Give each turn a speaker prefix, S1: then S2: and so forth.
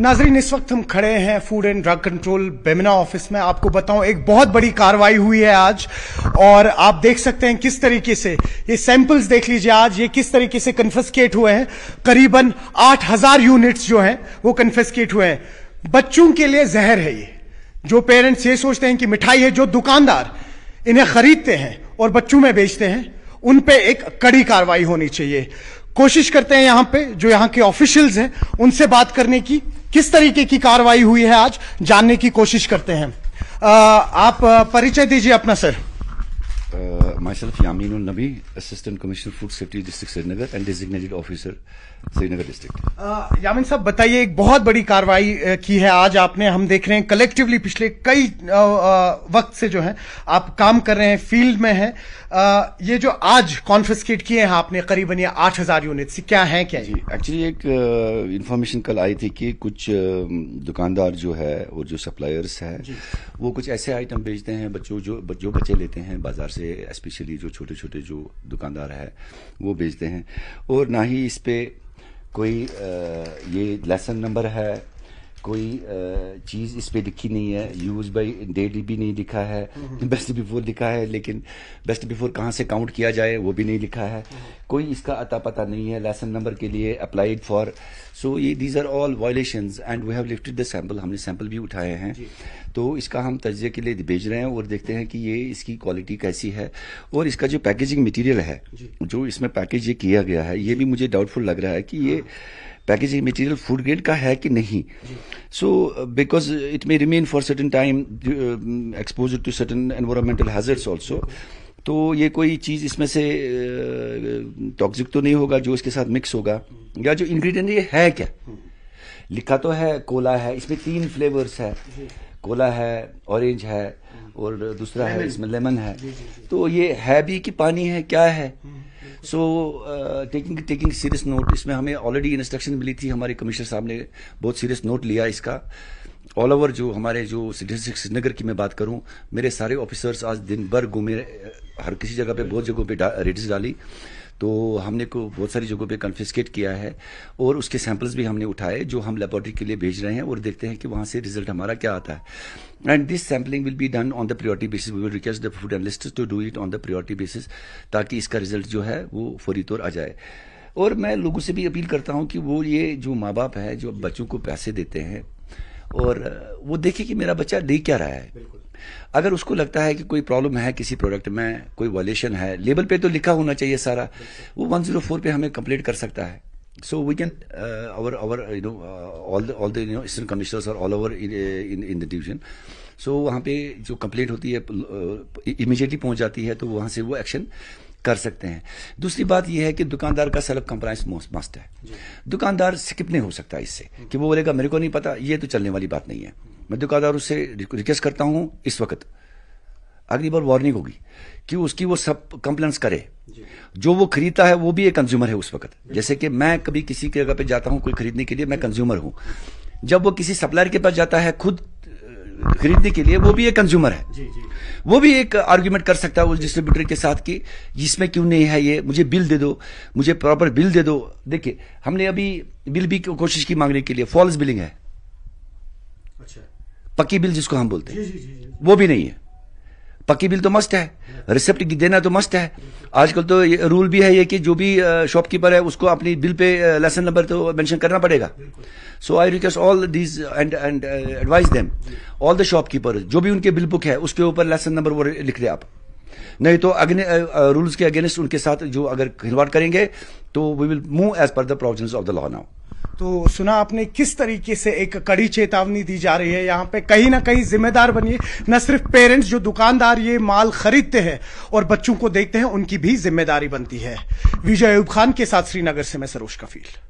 S1: नाजरीन इस वक्त हम खड़े हैं food and drug control Bemina office में आपको बताऊं एक बहुत बड़ी कार्रवाई हुई है आज और आप देख सकते हैं किस तरीके से ये सैंपल्स देख लीजिए आज ये किस तरीके से कन्फेस्केट हुए हैं करीबन 8000 यूनिट्स जो हैं वो कन्फेस्केट हुए हैं बच्चों के लिए जहर है ये जो पेरेंट्स ये सोचते हैं कि मिठाई है जो दुकानदार इन्हें खरीदते हैं और बच्चों में बेचते हैं उन पर एक कड़ी कार्रवाई होनी चाहिए कोशिश करते हैं यहाँ पे जो यहाँ के ऑफिशियल्स हैं उनसे बात करने की किस तरीके की कार्रवाई हुई है आज जानने की कोशिश करते हैं आ, आप परिचय दीजिए अपना sir
S2: myself, Yaminul Nabi, Assistant Commissioner Food Safety District Srinagar and Designated Officer Srinagar District.
S1: Yamin साहब बताइए एक बहुत बड़ी कार्रवाई की है आज आपने हम देख रहे हैं कलेक्टिवली पिछले कई वक्त से जो है आप काम कर रहे हैं फील्ड में हैं ये जो आज कॉन्फिस्केट किए हैं आपने करीबन ये आठ हजार यूनिट क्या है क्या जी एक्चुअली
S2: एक इंफॉर्मेशन कल आई थी कि कुछ दुकानदार जो है और जो सप्लायर्स है वो कुछ ऐसे आइटम बेचते हैं बच्चों जो जो बच्चे लेते हैं बाजार से एस स्पेशली जो छोटे छोटे जो दुकानदार है वो बेचते हैं और ना ही इस पर कोई ये लेसन नंबर है कोई चीज़ इस पर लिखी नहीं है यूज़ बाई डेली भी नहीं लिखा है बेस्ट हम्म। बिफोर लिखा है लेकिन बेस्ट बिफोर कहाँ से काउंट किया जाए वो भी नहीं लिखा है हम्म। कोई इसका अता पता नहीं है लाइसेंस नंबर के लिए अप्लाइड फॉर सो ये these are all violation and we have lifted the sample हमने सैम्पल भी उठाए हैं तो इसका हम तजिए के लिए भेज रहे हैं और देखते हैं कि ये इसकी क्वालिटी कैसी है और इसका जो पैकेजिंग मटीरियल है जो इसमें पैकेज ये किया गया है ये भी मुझे डाउटफुल लग रहा है कि ये हाँ। पैकेजिंग मटेरियल फूड ग्रेड का है कि नहीं so because it may remain for certain time exposure to certain environmental hazards also तो ये कोई चीज़ इसमें से टॉक्सिक uh, तो नहीं होगा जो इसके साथ मिक्स होगा या जो इंग्रेडिएंट ये है क्या लिखा तो है कोला है इसमें तीन फ्लेवर्स है कोला है ऑरेंज है और दूसरा है इसमें लेमन है तो ये है भी कि पानी है क्या है hmm. So taking taking serious note इसमें हमें ऑलरेडी इंस्ट्रक्शन मिली थी हमारे कमिश्नर साहब ने बहुत सीरियस नोट लिया इसका ऑल ओवर जो हमारे जो श्रीनगर की मैं बात करूं मेरे सारे ऑफिसर्स आज दिन भर घूमे हर किसी जगह पे बहुत जगहों पे रेडिस डाली तो हमने को बहुत सारी जगहों पे कन्फिस्केट किया है और उसके सैंपल्स भी हमने उठाए जो हम लेबोरेटरी के लिए भेज रहे हैं और देखते हैं कि वहाँ से रिजल्ट हमारा क्या आता है and this sampling will be done on the priority basis we will request the food analyst to do it on the priority basis ताकि इसका रिजल्ट जो है वो फौरी तौर आ जाए और मैं लोगों से भी अपील करता हूँ कि वो ये जो माँ बाप है जो बच्चों को पैसे देते हैं और वो देखे कि मेरा बच्चा दे क्या रहा है अगर उसको लगता है कि कोई प्रॉब्लम है किसी प्रोडक्ट में कोई वॉलेशन है लेबल पे तो लिखा होना चाहिए सारा वो वन जीरो फोर पे हमें कंप्लीट कर सकता है so we can uh, our you know all the all the all the you know assistant commissioners are all over uh, वहाँ पे जो कंप्लीट होती है इमीजिएटली uh, पहुँच जाती है तो वहाँ से वो एक्शन कर सकते हैं दूसरी बात यह है कि दुकानदार का सेल्फ कंप्लायंस मस्ट है दुकानदार स्किप नहीं हो सकता इससे कि वो बोलेगा मेरे को नहीं पता ये तो चलने वाली बात नहीं है मैं दुकानदारों से रिक्वेस्ट करता हूँ इस वक्त अगली बार वार्निंग होगी कि उसकी वो सब कंप्लेंट्स करे जो वो खरीदता है वो भी एक कंज्यूमर है उस वक्त जैसे कि मैं कभी किसी की जगह पे जाता हूँ कोई खरीदने के लिए मैं कंज्यूमर हूं जब वो किसी सप्लायर के पास जाता है खुद खरीदने के लिए वो भी एक कंज्यूमर है जी, जी। वो भी एक आर्ग्यूमेंट कर सकता है उस डिस्ट्रीब्यूटर के साथ कि इसमें क्यों नहीं है ये मुझे बिल दे दो मुझे प्रॉपर बिल दे दो देखिए हमने अभी बिल भी कोशिश की मांगने के लिए फॉल्स बिलिंग है अच्छा पक्की बिल जिसको हम बोलते
S1: हैं
S2: वो भी नहीं है पक्की बिल तो मस्त है रिसिप्ट देना तो मस्त है आजकल तो रूल भी है ये कि जो भी शॉपकीपर है उसको अपनी बिल पे लेसन नंबर तो मेंशन करना पड़ेगा so I request all these and and advise them all the shopkeeper जो भी उनके बिल बुक है उसके ऊपर लेसन नंबर वो लिख दे आप नहीं तो अग्नि रूल्स के अगेंस्ट उनके साथ जो अगर खिलवाड़ करेंगे तो we will move as per the provision of the law now
S1: तो सुना आपने किस तरीके से एक कड़ी चेतावनी दी जा रही है यहाँ पे कहीं ना कहीं जिम्मेदार बनिए न सिर्फ पेरेंट्स जो दुकानदार ये माल खरीदते हैं और बच्चों को देखते हैं उनकी भी जिम्मेदारी बनती है विजय अयूब खान के साथ श्रीनगर से मैं सरोज कफील